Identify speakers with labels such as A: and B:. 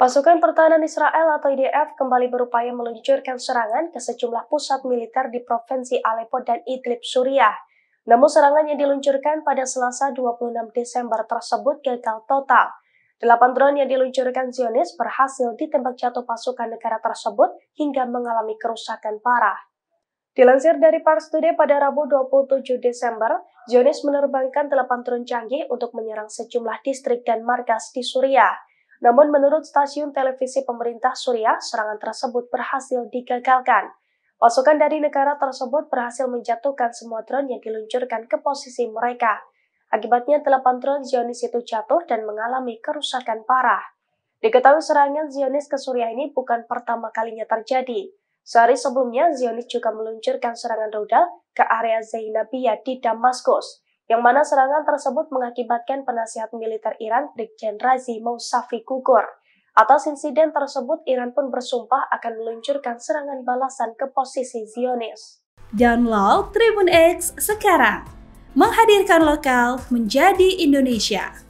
A: Pasukan pertahanan Israel atau IDF kembali berupaya meluncurkan serangan ke sejumlah pusat militer di Provinsi Aleppo dan Idlib, Suriah. Namun serangan yang diluncurkan pada Selasa 26 Desember tersebut gagal total. Delapan drone yang diluncurkan Zionis berhasil ditembak jatuh pasukan negara tersebut hingga mengalami kerusakan parah. Dilansir dari Pars Today pada Rabu 27 Desember, Zionis menerbangkan 8 drone canggih untuk menyerang sejumlah distrik dan markas di Suriah. Namun menurut stasiun televisi pemerintah Suriah, serangan tersebut berhasil digagalkan. Pasukan dari negara tersebut berhasil menjatuhkan semua drone yang diluncurkan ke posisi mereka. Akibatnya 8 drone Zionis itu jatuh dan mengalami kerusakan parah. Diketahui serangan Zionis ke Suriah ini bukan pertama kalinya terjadi. Sehari sebelumnya, Zionis juga meluncurkan serangan rudal ke area Zainabia di Damaskus, yang mana serangan tersebut mengakibatkan penasihat militer Iran Brigjen Razi Mousavi gugur. Atas insiden tersebut, Iran pun bersumpah akan meluncurkan serangan balasan ke posisi Zionis.
B: Download Tribun X sekarang, menghadirkan lokal menjadi Indonesia.